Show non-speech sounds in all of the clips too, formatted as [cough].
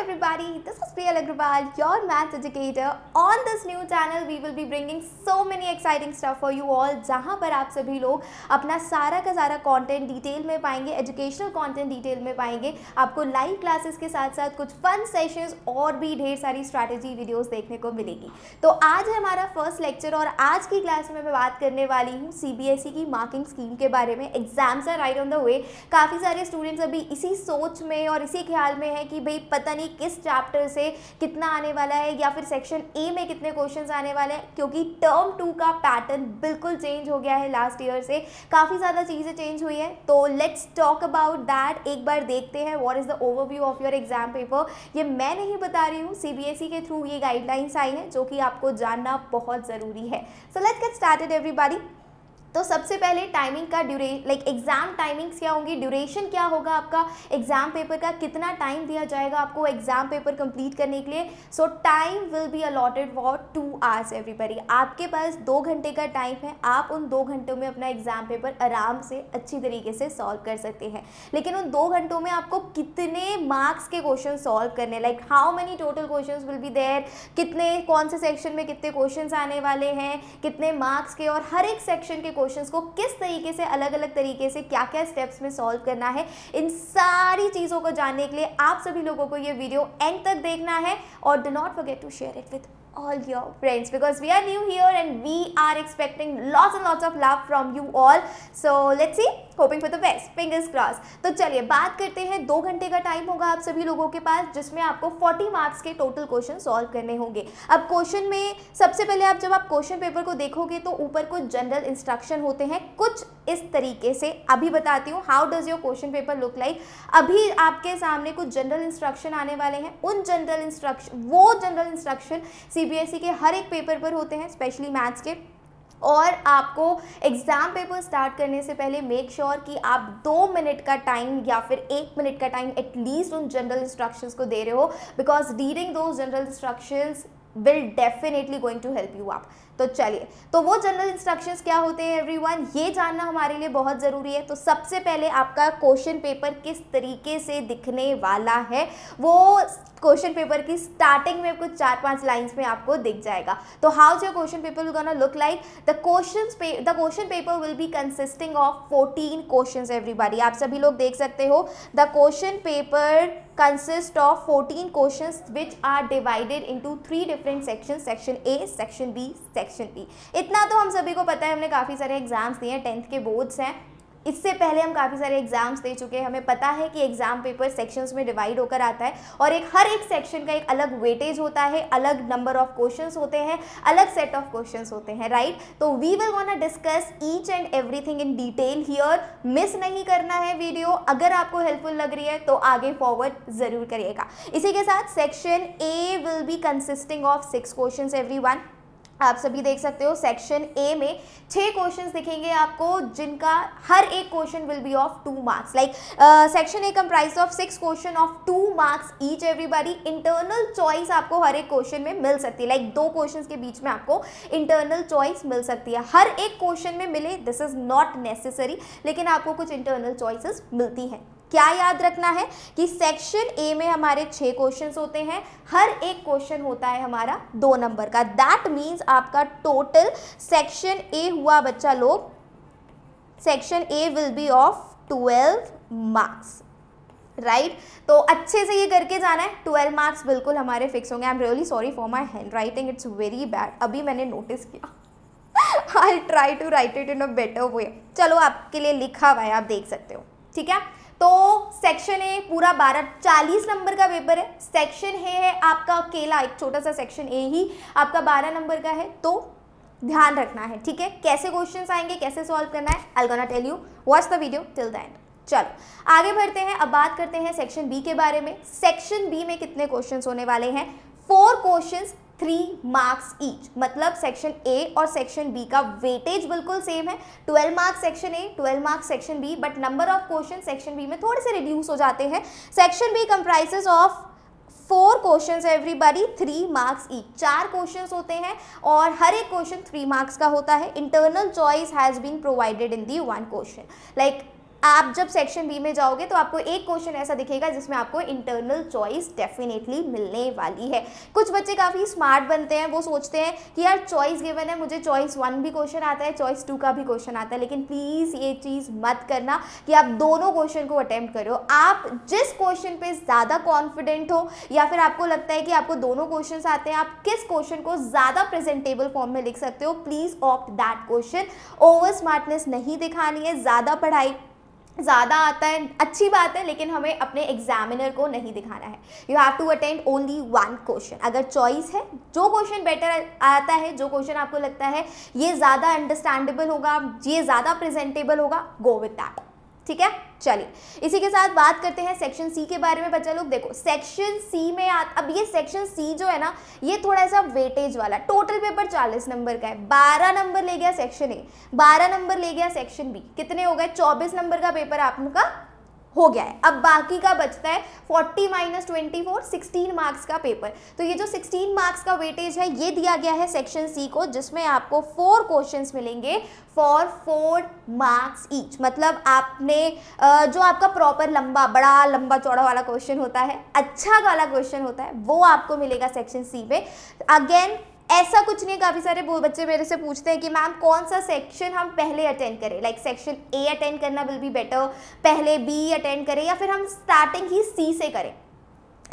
Hello everybody, this is Priya Lagrupal, your maths educator. On this new channel, we will be bringing so many exciting stuff for you all, जहाँ पर आप सभी लोग अपना सारा का सारा कंटेंट डिटेल में पाएंगे एजुकेशनल कंटेंट डिटेल में पाएंगे आपको लाइव क्लासेस के साथ साथ कुछ फन सेशंस और भी ढेर सारी स्ट्रैटेजी वीडियोस देखने को मिलेगी तो आज है हमारा फर्स्ट लेक्चर और आज की क्लास में मैं बात करने वाली हूँ सी e की मार्किंग स्कीम के बारे में exams are right on the way काफ़ी सारे स्टूडेंट्स अभी इसी सोच में और इसी ख्याल में है कि भाई पता नहीं किस चैप्टर से कितना आने वाला है या फिर सेक्शन ए में कितने क्वेश्चन आने वाले हैं क्योंकि टर्म टू का पैटर्न बिल्कुल चेंज हो गया है लास्ट ईयर से काफ़ी ज़्यादा चीज़ें चेंज हुई हैं तो लेट्स टॉक अबाउट दैट एक बार देखते हैं what is the overview of your exam paper ये मैं नहीं बता रही हूँ सी e के थ्रू ये गाइडलाइंस आई हैं जो कि आपको जानना बहुत ज़रूरी है so let's get started everybody तो सबसे पहले टाइमिंग का ड्यूरे लाइक एग्ज़ाम टाइमिंग्स क्या होंगी ड्यूरेशन क्या होगा आपका एग्ज़ाम पेपर का कितना टाइम दिया जाएगा आपको एग्ज़ाम पेपर कंप्लीट करने के लिए so time will be allotted for two hours everybody आपके पास दो घंटे का टाइम है आप उन दो घंटों में अपना एग्ज़ाम पेपर आराम से अच्छी तरीके से सॉल्व कर सकते हैं लेकिन उन दो घंटों में आपको कितने मार्क्स के क्वेश्चन सॉल्व करने like how many total question will be there कितने कौन से सेक्शन में कितने क्वेश्चन आने वाले हैं कितने मार्क्स के और हर एक सेक्शन के क्वेश्चन को किस तरीके से अलग अलग तरीके से क्या क्या स्टेप्स में सॉल्व करना है इन सारी चीज़ों को जानने के लिए आप सभी लोगों को ये वीडियो एंड तक देखना है और do not forget to share it with all your friends because we are new here and we are expecting lots and lots of love from you all. So let's see, hoping for the best, fingers crossed. तो चलिए बात करते हैं दो घंटे का time होगा आप सभी लोगों के पास जिसमें आपको 40 मार्क्स के टोटल क्वेश्चन सॉल्व करने होंगे अब क्वेश्चन में सबसे पहले आप जब आप क्वेश्चन पेपर को देखोगे तो ऊपर कुछ जनरल इंस्ट्रक्शन होते हैं कुछ इस तरीके से अभी बताती हूँ how does your question paper look like अभी आपके सामने कुछ जनरल इंस्ट्रक्शन आने वाले हैं उन जनरल इंस्ट्रक्शन वो जनरल इंस्ट्रक्शन सीबीएसई e के हर एक पेपर पर होते हैं स्पेशली मैथ्स के और आपको एग्ज़ाम पेपर स्टार्ट करने से पहले मेक श्योर sure कि आप दो मिनट का टाइम या फिर एक मिनट का टाइम एटलीस्ट उन जनरल इंस्ट्रक्शंस को दे रहे हो because reading the general instructions will definitely going to help you आप तो चलिए तो वो जनरल इंस्ट्रक्शन क्या होते हैं एवरी ये जानना हमारे लिए बहुत ज़रूरी है तो सबसे पहले आपका क्वेश्चन पेपर किस तरीके से दिखने वाला है वो क्वेश्चन पेपर की स्टार्टिंग में कुछ चार पांच लाइंस में आपको दिख जाएगा तो how your question paper will gonna look like the question the question paper will be consisting of fourteen question everybody आप सभी लोग देख सकते हो the question paper consist of 14 questions which are divided into three different section section A section B section section E इतना तो हम सभी को पता है हमने काफ़ी सारे एग्जाम्स दिए हैं टेंथ के बोर्ड्स हैं इससे पहले हम काफ़ी सारे एग्जाम्स दे चुके हैं हमें पता है कि एग्ज़ाम पेपर सेक्शंस में डिवाइड होकर आता है और एक हर एक सेक्शन का एक अलग वेटेज होता है अलग नंबर ऑफ क्वेश्चंस होते हैं अलग सेट ऑफ क्वेश्चंस होते हैं राइट तो we will gonna discuss each and everything in detail here miss नहीं करना है वीडियो अगर आपको हेल्पफुल लग रही है तो आगे फॉरवर्ड ज़रूर करिएगा इसी के साथ section A will be consisting of six question every आप सभी देख सकते हो सेक्शन ए में छह क्वेश्चंस दिखेंगे आपको जिनका हर एक question will be of two marks like section A comprise of six question of two marks each everybody internal choice आपको हर एक क्वेश्चन में मिल सकती है लाइक like, दो क्वेश्चंस के बीच में आपको इंटरनल चॉइस मिल सकती है हर एक क्वेश्चन में मिले दिस इज नॉट नेसेसरी लेकिन आपको कुछ इंटरनल चॉइसिस मिलती हैं क्या याद रखना है कि सेक्शन ए में हमारे छह क्वेश्चंस होते हैं हर एक क्वेश्चन होता है हमारा दो नंबर का दैट मींस आपका टोटल सेक्शन ए हुआ बच्चा लोग section A will be of twelve marks right तो अच्छे से ये करके जाना है ट्वेल्व मार्क्स बिल्कुल हमारे फिक्स होंगे I am really sorry for my handwriting it's very bad अभी मैंने नोटिस किया I try to write it in a better way चलो आपके लिए लिखा हुआ है आप देख सकते हो ठीक है तो सेक्शन ए पूरा बारह चालीस नंबर का पेपर है सेक्शन ए है आपका अकेला एक छोटा सा सेक्शन ए ही आपका बारह नंबर का है तो ध्यान रखना है ठीक है कैसे क्वेश्चन आएंगे कैसे सॉल्व करना है I gonna tell you watch the video till the end चलो आगे बढ़ते हैं अब बात करते हैं सेक्शन बी के बारे में सेक्शन बी में कितने क्वेश्चंस होने वाले हैं four questions three marks each मतलब सेक्शन ए और सेक्शन बी का वेटेज बिल्कुल सेम है twelve marks section A twelve marks section B but number of question section B में थोड़े से रिड्यूस हो जाते हैं section B comprises of four questions everybody three marks ई चार क्वेश्चंस होते हैं और हर एक क्वेश्चन थ्री मार्क्स का होता है internal choice has been provided in the one question like आप जब सेक्शन बी में जाओगे तो आपको एक क्वेश्चन ऐसा दिखेगा जिसमें आपको इंटरनल चॉइस डेफिनेटली मिलने वाली है कुछ बच्चे काफ़ी स्मार्ट बनते हैं वो सोचते हैं कि यार चॉइस गिवन है मुझे चॉइस वन भी क्वेश्चन आता है चॉइस टू का भी क्वेश्चन आता है लेकिन प्लीज़ ये चीज़ मत करना कि आप दोनों क्वेश्चन को अटैम्प्ट करो आप जिस क्वेश्चन पे ज़्यादा कॉन्फिडेंट हो या फिर आपको लगता है कि आपको दोनों क्वेश्चन आते हैं आप किस क्वेश्चन को ज़्यादा प्रेजेंटेबल फॉर्म में लिख सकते हो please opt that question over smartness नहीं दिखानी है ज़्यादा पढ़ाई ज़्यादा आता है अच्छी बात है लेकिन हमें अपने एग्जामिनर को नहीं दिखाना है you have to attend only one question अगर चॉइस है जो क्वेश्चन बेटर आता है जो क्वेश्चन आपको लगता है ये ज़्यादा अंडरस्टैंडेबल होगा ये ज़्यादा प्रेजेंटेबल होगा गो विथ दैट ठीक है चलिए इसी के साथ बात करते हैं सेक्शन सी के बारे में बच्चा लोग देखो सेक्शन सी में आ, अब ये सेक्शन सी जो है ना ये थोड़ा सा वेटेज वाला टोटल पेपर 40 नंबर का है 12 नंबर ले गया सेक्शन ए 12 नंबर ले गया सेक्शन बी कितने हो गए 24 नंबर का पेपर आपका हो गया है अब बाकी का बचता है 40 minus twenty four sixteen marks का पेपर तो ये जो 16 मार्क्स का वेटेज है ये दिया गया है सेक्शन सी को जिसमें आपको फोर क्वेश्चंस मिलेंगे फॉर फोर मार्क्स ईच मतलब आपने जो आपका प्रॉपर लंबा बड़ा लंबा चौड़ा वाला क्वेश्चन होता है अच्छा वाला क्वेश्चन होता है वो आपको मिलेगा सेक्शन सी में अगेन ऐसा कुछ नहीं काफ़ी सारे बच्चे मेरे से पूछते हैं कि मैम कौन सा सेक्शन हम पहले अटेंड करें लाइक सेक्शन ए अटेंड करना विल बी बेटर पहले बी अटेंड करें या फिर हम स्टार्टिंग ही सी से करें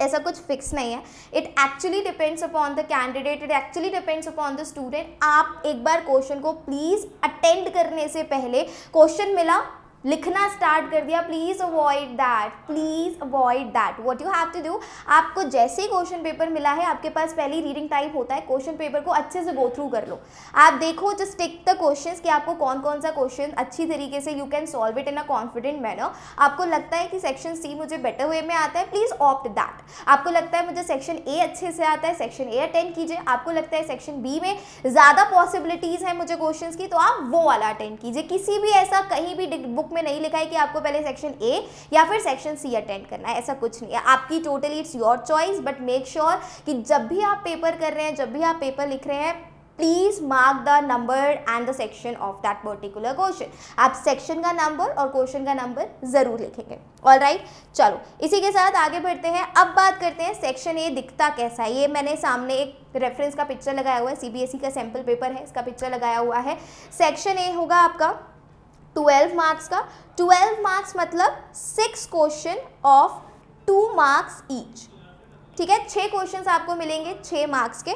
ऐसा कुछ फिक्स नहीं है it actually depends upon the candidate it actually depends upon the student आप एक बार क्वेश्चन को प्लीज़ अटेंड करने से पहले क्वेश्चन मिला लिखना स्टार्ट कर दिया please avoid that please avoid that what you have to do आपको जैसे ही क्वेश्चन पेपर मिला है आपके पास पहले रीडिंग टाइप होता है क्वेश्चन पेपर को अच्छे से गो थ्रू कर लो आप देखो जस्ट टिक द क्वेश्चन कि आपको कौन कौन सा क्वेश्चन अच्छी तरीके से you can solve it in a confident manner आपको लगता है कि सेक्शन सी मुझे बेटर वे में आता है प्लीज़ ऑप्ट दैट आपको लगता है मुझे सेक्शन ए अच्छे से आता है सेक्शन ए अटेंड कीजिए आपको लगता है सेक्शन बी में ज़्यादा पॉसिबिलिटीज़ है मुझे क्वेश्चन की तो आप वो वाला अटेंड कीजिए किसी भी ऐसा कहीं भी बुक में नहीं लिखा है कि आपको पहले सेक्शन ए या फिर सेक्शन सी अटेंड करना है ऐसा कुछ नहीं है आपकी totally it's your choice but make sure कि जब भी आप पेपर कर रहे हैं जब भी आप पेपर लिख रहे हैं please mark the number and the section of that particular question आप सेक्शन का नंबर और क्वेश्चन का नंबर ज़रूर लिखेंगे ऑल राइट right? चलो इसी के साथ आगे बढ़ते हैं अब बात करते हैं सेक्शन ए दिखता कैसा है ये मैंने सामने एक रेफरेंस का पिक्चर लगाया हुआ है सीबीएसई e का सैंपल पेपर है इसका पिक्चर लगाया हुआ है सेक्शन ए होगा आपका ट्वेल्व मार्क्स का ट्वेल्व मार्क्स मतलब six question of two marks each ठीक है छः क्वेश्चन आपको मिलेंगे छः मार्क्स के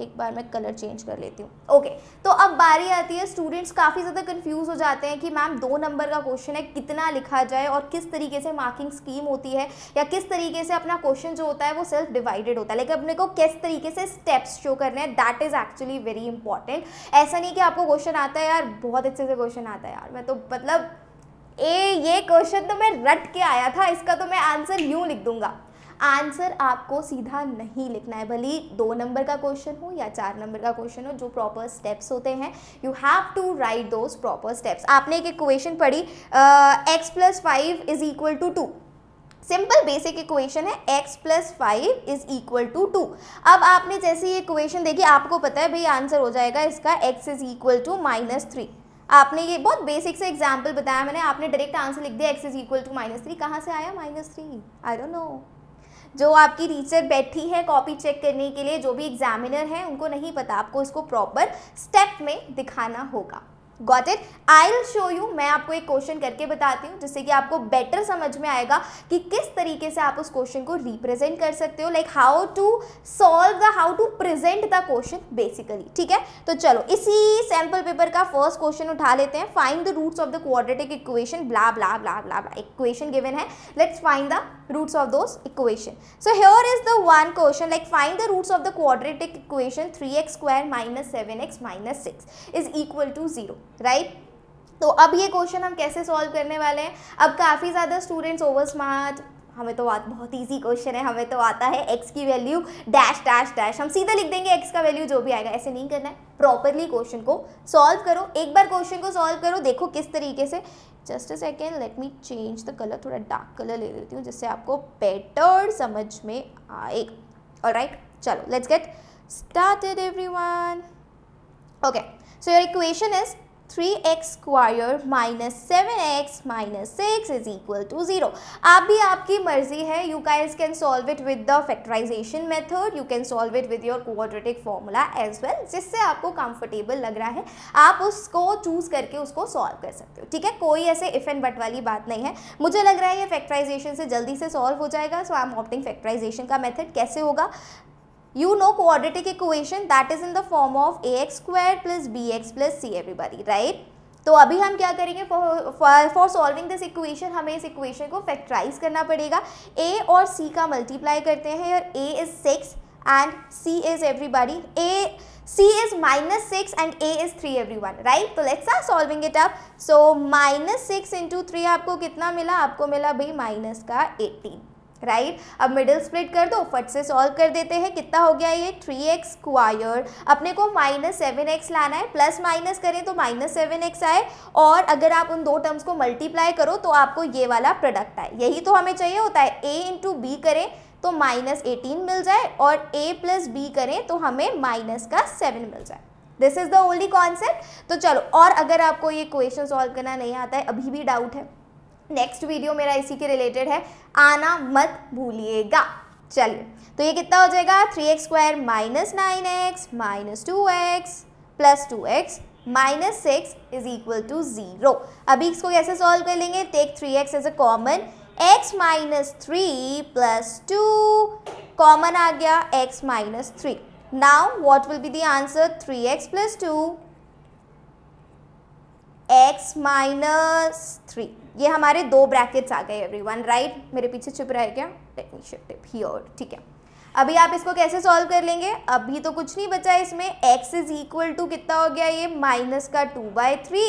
एक बार मैं कलर चेंज कर लेती हूँ ओके तो अब बारी आती है स्टूडेंट्स काफ़ी ज़्यादा कन्फ्यूज़ हो जाते हैं कि मैम दो नंबर का क्वेश्चन है कितना लिखा जाए और किस तरीके से मार्किंग स्कीम होती है या किस तरीके से अपना क्वेश्चन जो होता है वो सेल्फ डिवाइडेड होता है लेकिन अपने को किस तरीके से स्टेप्स शो करने हैं that is actually very important ऐसा नहीं कि आपको क्वेश्चन आता है यार बहुत अच्छे से क्वेश्चन आता है यार मैं तो मतलब ए ये क्वेश्चन तो मैं रट के आया था इसका तो मैं आंसर यूँ लिख दूंगा आंसर आपको सीधा नहीं लिखना है भले दो नंबर का क्वेश्चन हो या चार नंबर का क्वेश्चन हो जो प्रॉपर स्टेप्स होते हैं you have to write those proper steps आपने एक इक्वेशन पढ़ी x plus five is equal to two simple basic equation है x plus five is equal to two अब आपने जैसे ये इक्वेशन देखी आपको पता है भाई आंसर हो जाएगा इसका x is equal to minus three आपने ये बहुत बेसिक से एग्जाम्पल बताया मैंने आपने डायरेक्ट आंसर लिख दिया x is equal to minus three कहाँ से आया minus three I don't know जो आपकी टीचर बैठी है कॉपी चेक करने के लिए जो भी एग्जामिनर हैं उनको नहीं पता आपको इसको प्रॉपर स्टेप में दिखाना होगा got it I will show you मैं आपको एक क्वेश्चन करके बताती हूँ जिससे कि आपको बेटर समझ में आएगा कि किस तरीके से आप उस क्वेश्चन को रिप्रेजेंट कर सकते हो like how to solve the how to present the question basically ठीक है तो चलो इसी सैम्पल पेपर का फर्स्ट क्वेश्चन उठा लेते हैं find the roots of the quadratic equation blah blah blah blah blah equation given है let's find the roots of those equation so here is the one question like find the roots of the quadratic equation three x square minus seven x minus six is equal to zero right तो अब ये question हम कैसे solve करने वाले हैं अब काफ़ी ज़्यादा स्टूडेंट्स ओवर स्मार्ट हमें तो बात बहुत इजी क्वेश्चन है हमें तो आता है एक्स की वैल्यू डैश डैश डैश हम सीधा लिख देंगे एक्स का वैल्यू जो भी आएगा ऐसे नहीं करना है प्रॉपरली क्वेश्चन को सॉल्व करो एक बार क्वेश्चन को सॉल्व करो देखो किस तरीके से just a second let me change the colour थोड़ा डार्क कलर ले लेती हूँ जिससे आपको बेटर समझ में आए और राइट चलो let's get started every one okay so your equation is three x square minus seven x minus six is equal to zero आप भी आपकी मर्जी है you guys can solve it with the factorisation method you can solve it with your quadratic formula as well जिससे आपको comfortable लग रहा है आप उसको चूज़ करके उसको सॉल्व कर सकते हो ठीक है कोई ऐसे इफ एंड बट वाली बात नहीं है मुझे लग रहा है ये फैक्टराइजेशन से जल्दी से सॉल्व हो जाएगा so I am opting factorisation का मेथड कैसे होगा you know you equation that is in the form of a x square plus b x plus c everybody right तो अभी हम क्या करेंगे फॉर सॉल्विंग दिस इक्वेशन हमें इस इक्वेशन को फैक्टराइज करना पड़ेगा ए और सी का मल्टीप्लाई करते हैं और a is six and c is everybody a c is minus six and a is three everyone right तो let's are solving it up so minus six into three आपको कितना मिला आपको मिला भाई माइनस का एट्टीन राइट right? अब middle split कर दो फट से सॉल्व कर देते हैं कितना हो गया ये थ्री एक्स स्क्वायर अपने को माइनस सेवन एक्स लाना है प्लस माइनस करें तो माइनस सेवन एक्स आए और अगर आप उन दो टर्म्स को मल्टीप्लाई करो तो आपको ये वाला प्रोडक्ट आए यही तो हमें चाहिए होता है ए इंटू बी करें तो माइनस एटीन मिल जाए और ए प्लस बी करें तो हमें माइनस का सेवन मिल जाए this is the only concept तो चलो और अगर आपको ये क्वेश्चन सॉल्व करना नहीं आता है अभी भी डाउट है नेक्स्ट वीडियो मेरा इसी के रिलेटेड है आना मत भूलिएगा चलिए तो ये कितना हो जाएगा three x square minus nine x minus two x plus two x minus six is equal to zero अभी इसको कैसे सॉल्व कर लेंगे take three x as a common x minus three plus two common आ गया x minus three now what will be the answer three x plus two x minus three ये हमारे दो ब्रैकेट्स आ गए एवरी वन राइट मेरे पीछे रहा है क्या let me shift it here ठीक है अभी आप इसको कैसे सॉल्व कर लेंगे अभी तो कुछ नहीं बचा है इसमें x इज इक्वल टू कितना हो गया ये माइनस का two by three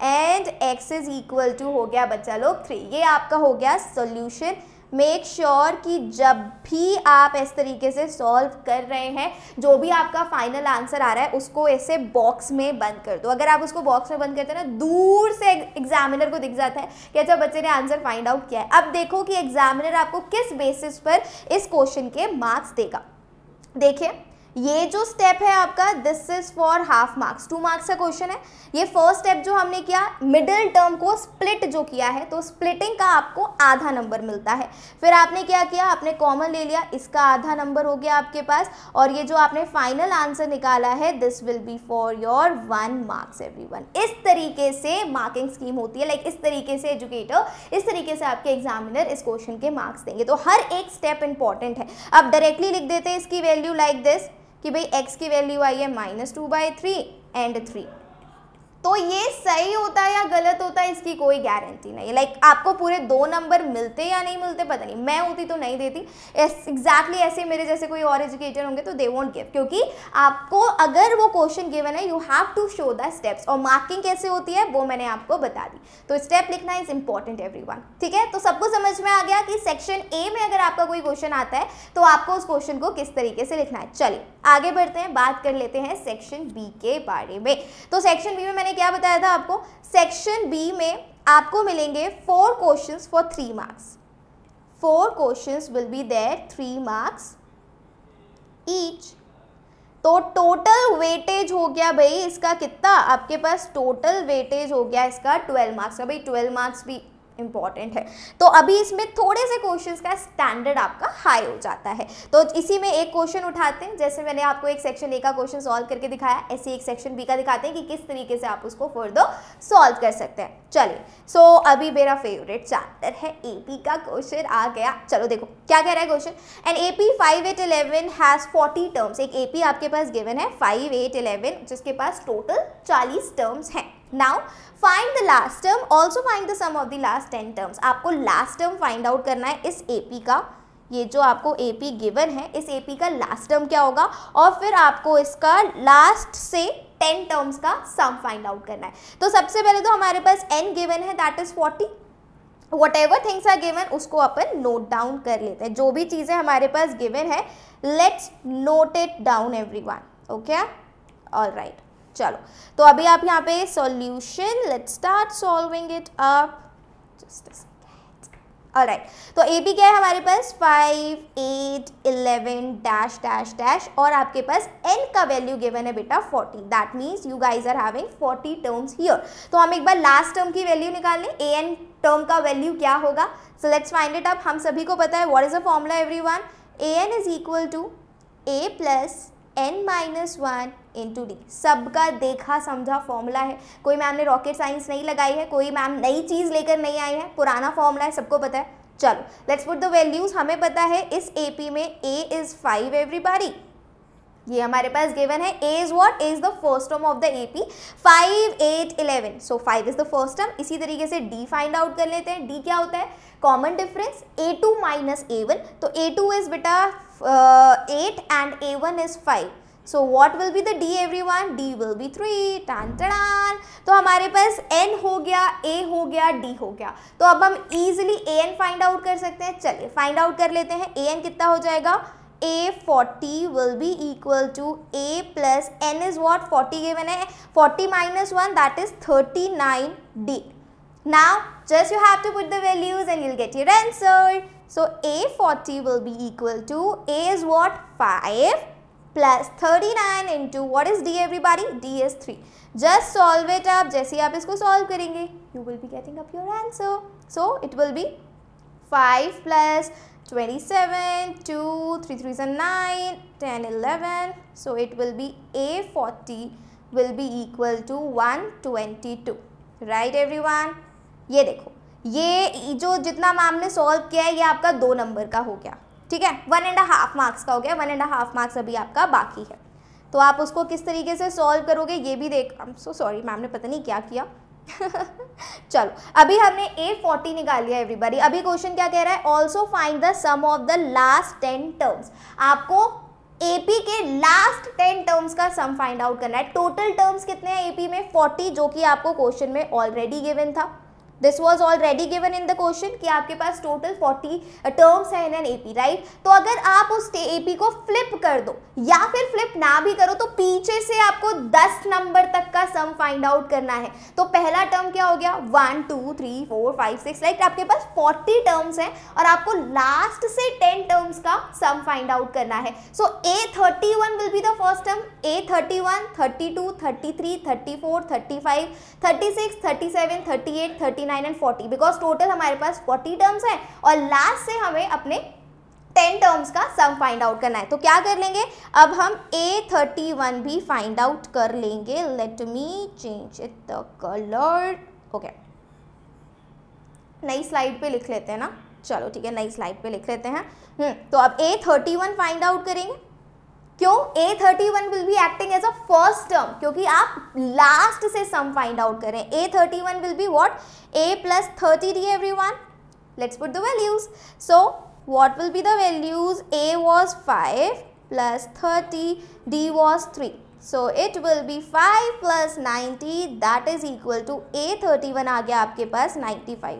and x is equal to हो गया बच्चा लोग थ्री ये आपका हो गया सोल्यूशन मेक श्योर sure कि जब भी आप इस तरीके से सॉल्व कर रहे हैं जो भी आपका फाइनल आंसर आ रहा है उसको ऐसे बॉक्स में बंद कर दो अगर आप उसको बॉक्स में बंद करते हैं ना दूर से एग्जामिनर को दिख जाता है कि अच्छा बच्चे ने आंसर फाइंड आउट किया है अब देखो कि एग्जामिनर आपको किस बेसिस पर इस क्वेश्चन के मार्क्स देगा देखिए ये जो स्टेप है आपका this is for half marks two marks का क्वेश्चन है ये फर्स्ट स्टेप जो हमने किया मिडिल टर्म को स्प्लिट जो किया है तो स्प्लिटिंग का आपको आधा नंबर मिलता है फिर आपने क्या किया आपने कॉमन ले लिया इसका आधा नंबर हो गया आपके पास और ये जो आपने फाइनल आंसर निकाला है this will be for your one marks every इस तरीके से मार्किंग स्कीम होती है लाइक इस तरीके से एजुकेटर इस तरीके से आपके एग्जामिनर इस क्वेश्चन के मार्क्स देंगे तो हर एक स्टेप इंपॉर्टेंट है आप डायरेक्टली लिख देते हैं इसकी वैल्यू लाइक दिस कि भाई एक्स की वैल्यू आई है minus two by three and three तो ये सही होता है या गलत होता है इसकी कोई गारंटी नहीं लाइक like, आपको पूरे दो नंबर मिलते या नहीं मिलते पता नहीं मैं होती तो नहीं देती एग्जैक्टली exactly ऐसे मेरे जैसे कोई और एजुकेटर होंगे तो दे वोंट गिव क्योंकि आपको अगर वो क्वेश्चन गिवन है you have to show the steps और मार्किंग कैसे होती है वो मैंने आपको बता दी तो स्टेप लिखना इज इंपॉर्टेंट एवरी ठीक है तो सबको समझ में आ गया कि सेक्शन ए में अगर आपका कोई क्वेश्चन आता है तो आपको उस क्वेश्चन को किस तरीके से लिखना है चलिए आगे बढ़ते हैं बात कर लेते हैं सेक्शन बी के बारे में तो सेक्शन बी में मैंने मैंने क्या बताया था आपको सेक्शन बी में आपको मिलेंगे four questions for three marks four questions will be there three marks each तो टोटल वेटेज हो गया भाई इसका कितना आपके पास टोटल वेटेज हो गया इसका ट्वेल्व मार्क्स का भाई ट्वेल्व मार्क्स भी इंपॉर्टेंट है तो अभी इसमें थोड़े से क्वेश्चन का स्टैंडर्ड आपका हाई हो जाता है तो इसी में एक क्वेश्चन उठाते हैं जैसे मैंने आपको एक सेक्शन ए का क्वेश्चन सॉल्व करके दिखाया ऐसे एक सेक्शन बी का दिखाते हैं कि किस तरीके से आप उसको फर्दर सॉल्व कर सकते हैं चलिए सो so, अभी मेरा फेवरेट चैप्टर है एपी का क्वेश्चन आ गया चलो देखो क्या कह रहा है question and A P five eight eleven has forty terms एक ए पी आपके पास गिवन है फाइव एट इलेवन जिसके पास टोटल चालीस टर्म्स हैं now find the last term also find the sum of the last ten terms आपको last term find out करना है इस ए पी का ये जो आपको ए पी गिवन है इस ए पी का लास्ट टर्म क्या होगा और फिर आपको इसका लास्ट से टेन टर्म्स का सम फाइंड आउट करना है तो सबसे पहले तो हमारे पास एन गिवन है that is forty whatever things are given उसको अपन नोट डाउन कर लेते हैं जो भी चीज़ें हमारे पास गिवन है let's note it down every one okay all right चलो तो अभी आप यहाँ पे solution let start solving it up just right तो ए बी क्या है हमारे पास five eight eleven dash dash dash और आपके पास एन का वैल्यू गिवन है बेटा forty that means you guys are having forty terms here तो हम एक बार लास्ट टर्म की वैल्यू निकाल लें ए एन टर्म का वैल्यू क्या होगा so let's find it up हम सभी को पता है what is a formula every one a n is equal to a plus n minus one into d सबका देखा समझा फॉर्मूला है कोई मैम ने रॉकेट साइंस नहीं लगाई है कोई मैम नई चीज़ लेकर नहीं आई है पुराना फॉर्मूला है सबको पता है चलो लेट्स पुट द वैल्यूज हमें पता है इस ए पी में ए इज़ फाइव एवरी बारी ये हमारे पास गिवन है a is what is the first term of the A P five eight eleven so five is the first term इसी तरीके से डी फाइंड आउट कर लेते हैं डी क्या होता है common difference a two minus a one तो ए टू इज़ बेटा eight and a one is five so what will be the d every one d will be three टन टन तो हमारे पास एन हो गया ए हो गया डी हो गया तो अब हम easily a n find out कर सकते हैं चलिए फाइंड आउट कर लेते हैं ए एन कितना हो जाएगा a forty will be equal to a plus n is what forty given है forty minus one that is thirty nine d now just you have to put the values and you'll get your answer so a forty will be equal to a is what five plus 39 into what is d everybody d is three just solve it आप जैसे ही आप इसको solve करेंगे you will be getting up your answer so it will be five plus 27, 2, 3, 3 and 9, 10, 11. So it will be A40 will be equal to 122. Right everyone? ये देखो ये जो जितना मैम ने सॉल्व किया है ये आपका दो नंबर का हो गया ठीक है वन एंड हाफ मार्क्स का हो गया वन एंड हाफ मार्क्स अभी आपका बाकी है तो आप उसको किस तरीके से सॉल्व करोगे ये भी देख I am so sorry ma'am ने पता नहीं क्या किया [laughs] चलो अभी हमने ए फोर्टी निकाल लिया एवरीबॉडी अभी क्वेश्चन क्या कह रहा है also find the sum of the last ten terms आपको एपी के लास्ट टेन टर्म्स का सम फाइंड आउट करना है टोटल टर्म्स कितने हैं एपी में फोर्टी जो कि आपको क्वेश्चन में ऑलरेडी गिवन था this was already given in the question कि आपके पास टोटल 40 टर्म्स हैं इन एन एपी राइट तो अगर आप उस एपी को फ्लिप कर दो या फिर फ्लिप ना भी करो तो पीछे से आपको 10 नंबर तक का का सम फाइंड आउट करना है तो पहला टर्म क्या हो गया one two three four five six like आपके पास फोर्टी टर्म्स हैं और आपको लास्ट से टेन टर्म्स का सम फाइंड आउट करना है so a thirty one will be the first term a thirty one thirty two thirty three thirty four thirty five thirty six thirty seven thirty eight thirty nine and forty because total हमारे पास forty terms हैं और last से हमें अपने ten terms का sum find out करना है तो क्या कर लेंगे अब हम ए थर्टी वन भी फाइंड आउट कर लेंगे let me change it the colour okay नई स्लाइड पे लिख लेते हैं ना चलो ठीक है नई स्लाइड पे लिख लेते हैं हम्म तो अब a thirty one find out करेंगे क्यों a thirty one will be acting as a first term क्योंकि आप लास्ट से सम फाइंड आउट करें a thirty one will be what a plus thirty d every one let's put the values so What will be the values? A was 5 plus 30, D was 3. So it will be 5 plus 90 that is equal to A 31 आ गया आपके पास 95.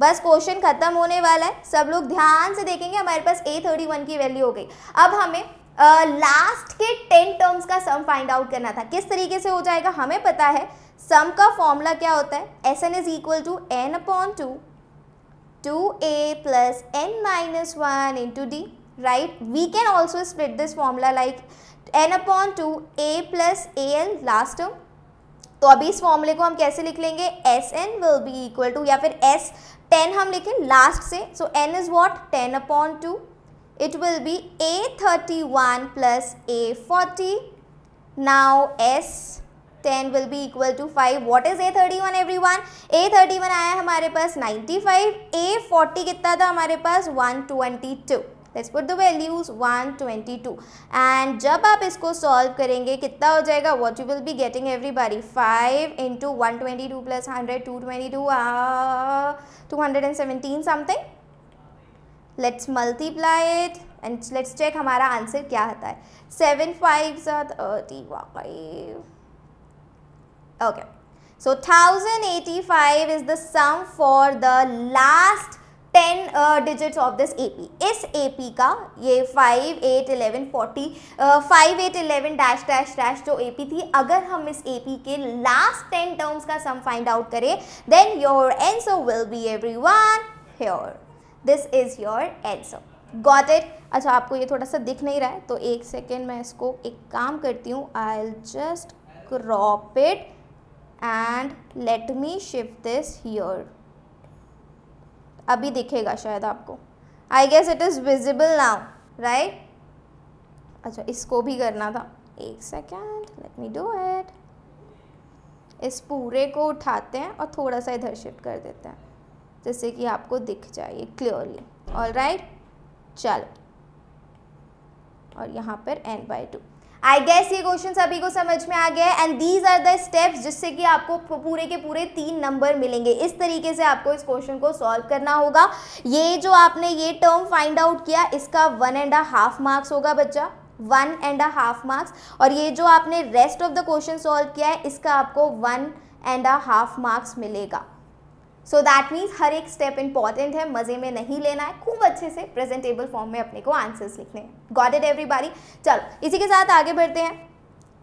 बस question खत्म होने वाला है सब लोग ध्यान से देखेंगे हमारे पास ए थर्टी वन की वैल्यू हो गई अब हमें लास्ट uh, के टेन टर्म्स का सम फाइंड आउट करना था किस तरीके से हो जाएगा हमें पता है सम का फॉर्मूला क्या होता है S n is equal to n upon two 2a plus n minus 1 into d right we can also split this formula like n upon 2 a plus al last term तो अभी इस फॉर्मूले को हम कैसे लिख लेंगे S n will be equal to या फिर एस टेन हम लिखें लास्ट से so n is what ten upon two it will be A31 plus A40. Now S ten will be equal to five what is a thirty one every one a thirty one आया हमारे पास ninety five a forty कितना था हमारे पास one twenty two let's put the values one twenty to and जब आप इसको सॉल्व करेंगे कितना हो जाएगा what you will be getting every everybody 5 into one twenty two plus hundred two twenty two two hundred and seventeen something let's multiply it and let's check हमारा answer क्या होता है सेवन फाइव सा thirty five Okay. So 1085 is the sum for the last 10 uh, digits of this AP. is AP ka ye 5, 8, 11, 40, uh, 5, 8, 11 dash dash AP thi agar hum is AP ke last 10 terms ka sum find out kare then your answer will be everyone here this is your answer got it अच्छा आपको ये थोड़ा सा दिख नहीं रहा है तो एक सेकेंड मैं इसको एक काम करती हूँ I just crop it and let me shift this here अभी दिखेगा शायद आपको I guess it is visible now right अच्छा इसको भी करना था एक second let me do it इस पूरे को उठाते हैं और थोड़ा सा इधर शिफ्ट कर देते हैं जैसे कि आपको दिख जाए क्लियरली ऑल राइट चलो और यहाँ पर n by two I guess ये क्वेश्चन सभी को समझ में आ गया है and these are the steps जिससे कि आपको पूरे के पूरे तीन नंबर मिलेंगे इस तरीके से आपको इस क्वेश्चन को सॉल्व करना होगा ये जो आपने ये टर्म फाइंड आउट किया इसका one and a half marks होगा बच्चा one and a half marks और ये जो आपने rest of the question solve किया है इसका आपको one and a half marks मिलेगा सो दैट मीन्स हर एक स्टेप इंपॉर्टेंट है मज़े में नहीं लेना है खूब अच्छे से प्रेजेंटेबल फॉर्म में अपने को आंसर्स लिखने हैं गॉड इट एवरीबारी चलो इसी के साथ आगे बढ़ते हैं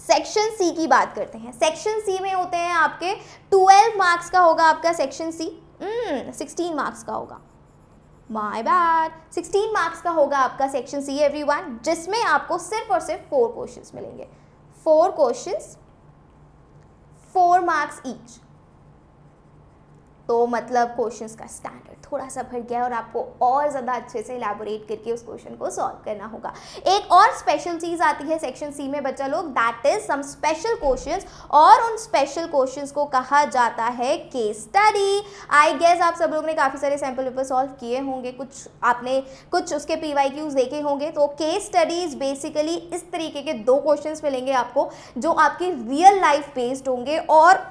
सेक्शन सी की बात करते हैं सेक्शन सी में होते हैं आपके ट्वेल्व मार्क्स का होगा आपका सेक्शन सी सिक्सटीन मार्क्स का होगा माई बैड सिक्सटीन मार्क्स का होगा आपका सेक्शन सी एवरी वन जिसमें आपको सिर्फ और सिर्फ फोर क्वेश्चन मिलेंगे four question four marks each तो मतलब क्वेश्चंस का स्टैंडर्ड थोड़ा सा भर गया और आपको और ज़्यादा अच्छे से इलेबोरेट करके उस क्वेश्चन को सॉल्व करना होगा एक और स्पेशल चीज़ आती है सेक्शन सी में बच्चा लोग that is some special questions और उन स्पेशल क्वेश्चंस को कहा जाता है केस स्टडी आई गेस आप सब लोग ने काफ़ी सारे सैम्पल पेपर सॉल्व किए होंगे कुछ आपने कुछ उसके पी वाई क्यूज देखे होंगे तो केस स्टडीज बेसिकली इस तरीके के दो क्वेश्चन मिलेंगे आपको जो आपके रियल लाइफ बेस्ड होंगे और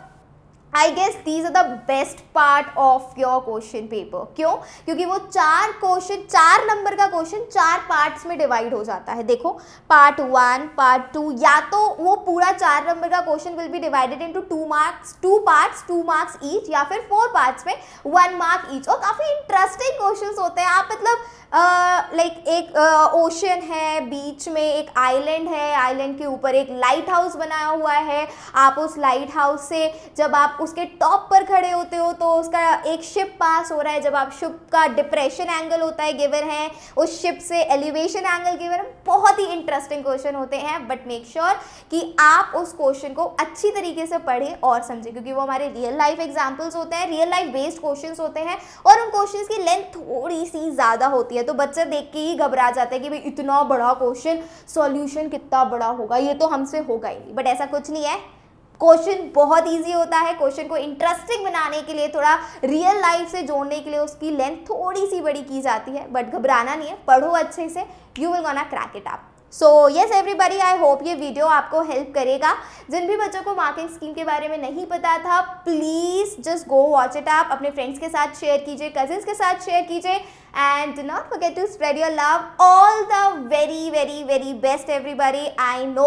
I guess these are the best part of your question paper क्यों क्योंकि वो चार क्वेश्चन चार नंबर का क्वेश्चन चार पार्ट्स में डिवाइड हो जाता है देखो पार्ट वन पार्ट टू या तो वो पूरा चार नंबर का question will be divided into two marks two parts two marks each या फिर फोर पार्ट्स में वन मार्क ईच और काफ़ी इंटरेस्टिंग क्वेश्चन होते हैं आप मतलब लाइक uh, like एक ओशन uh, है बीच में एक आइलैंड है आइलैंड के ऊपर एक लाइट हाउस बनाया हुआ है आप उस लाइट हाउस से जब आप उसके टॉप पर खड़े होते हो तो उसका एक शिप पास हो रहा है जब आप शिप का डिप्रेशन एंगल होता है गिवन है उस शिप से एलिवेशन एंगल गिवन बहुत ही इंटरेस्टिंग क्वेश्चन होते हैं बट मेक श्योर कि आप उस क्वेश्चन को अच्छी तरीके से पढ़ें और समझें क्योंकि वो हमारे रियल लाइफ एग्जाम्पल्स होते हैं रियल लाइफ बेस्ड क्वेश्चन होते हैं और उन क्वेश्चन की लेंथ थोड़ी सी ज़्यादा होती है है तो बच्चा देख के ही घबरा जाता है कि भाई इतना बड़ा क्वेश्चन सॉल्यूशन कितना बड़ा होगा ये तो हमसे होगा ही नहीं बट ऐसा कुछ नहीं है क्वेश्चन बहुत इजी होता है क्वेश्चन को इंटरेस्टिंग बनाने के लिए थोड़ा रियल लाइफ से जोड़ने के लिए उसकी लेंथ थोड़ी सी बड़ी की जाती है बट घबराना नहीं है पढ़ो अच्छे से you will gonna crack it आप so yes everybody I hope ये वीडियो आपको हेल्प करेगा जिन भी बच्चों को मार्किंग स्कीम के बारे में नहीं पता था please just go watch it आप अपने फ्रेंड्स के साथ शेयर कीजिए कजिन्स के साथ शेयर कीजिए and do not forget to spread your love all the very very very best everybody I know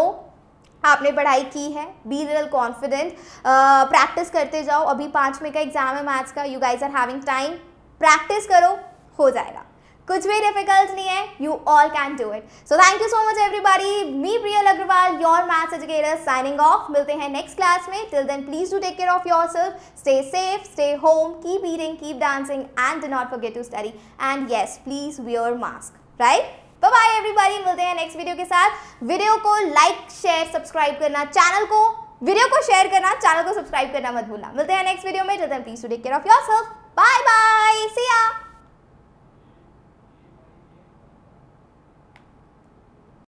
आपने पढ़ाई की है बी रियल कॉन्फिडेंट प्रैक्टिस करते जाओ अभी पाँच में का एग्ज़ाम है मैथ्स का you guys are having time practice करो हो जाएगा कुछ भी डिफिकल्ट नहीं है you all can do it so thank you so much everybody me Priyal Agrawal your maths educator signing off मिलते हैं नेक्स्ट क्लास में till then please do take care of yourself stay safe stay home keep eating keep dancing and do not forget to study and yes please wear mask right bye bye everybody मिलते हैं next video के साथ video को like share subscribe करना channel को video को share करना channel को सब्सक्राइब करना मत भूलना मिलते हैं नेक्स्ट वीडियो में till then please to take care of yourself bye bye see या